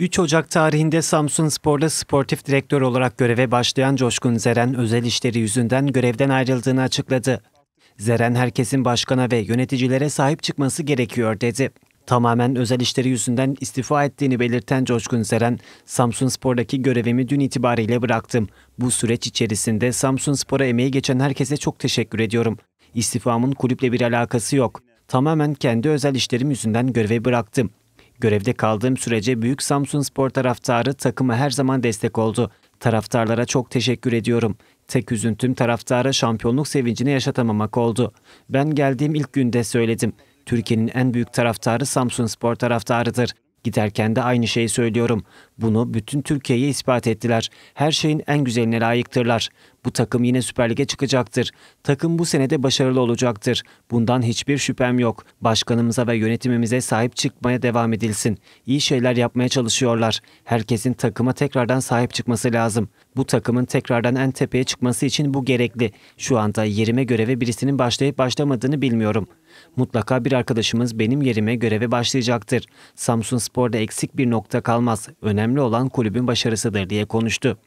3 Ocak tarihinde Samsun Spor'da sportif direktör olarak göreve başlayan Coşkun Zeren özel işleri yüzünden görevden ayrıldığını açıkladı. Zeren herkesin başkana ve yöneticilere sahip çıkması gerekiyor dedi. Tamamen özel işleri yüzünden istifa ettiğini belirten Coşkun Zeren, Samsun Spor'daki görevimi dün itibariyle bıraktım. Bu süreç içerisinde Samsun Spor'a emeği geçen herkese çok teşekkür ediyorum. İstifamın kulüple bir alakası yok. Tamamen kendi özel işlerim yüzünden görevi bıraktım. Görevde kaldığım sürece Büyük Samsun Spor taraftarı takıma her zaman destek oldu. Taraftarlara çok teşekkür ediyorum. Tek üzüntüm taraftara şampiyonluk sevincini yaşatamamak oldu. Ben geldiğim ilk günde söyledim. Türkiye'nin en büyük taraftarı Samsun Spor taraftarıdır. Giderken de aynı şeyi söylüyorum. Bunu bütün Türkiye'ye ispat ettiler. Her şeyin en güzeline layıktırlar. Bu takım yine Süper Lig'e çıkacaktır. Takım bu senede başarılı olacaktır. Bundan hiçbir şüphem yok. Başkanımıza ve yönetimimize sahip çıkmaya devam edilsin. İyi şeyler yapmaya çalışıyorlar. Herkesin takıma tekrardan sahip çıkması lazım. Bu takımın tekrardan en tepeye çıkması için bu gerekli. Şu anda yerime göreve birisinin başlayıp başlamadığını bilmiyorum.'' Mutlaka bir arkadaşımız benim yerime göreve başlayacaktır. Samsun Spor'da eksik bir nokta kalmaz. Önemli olan kulübün başarısıdır diye konuştu.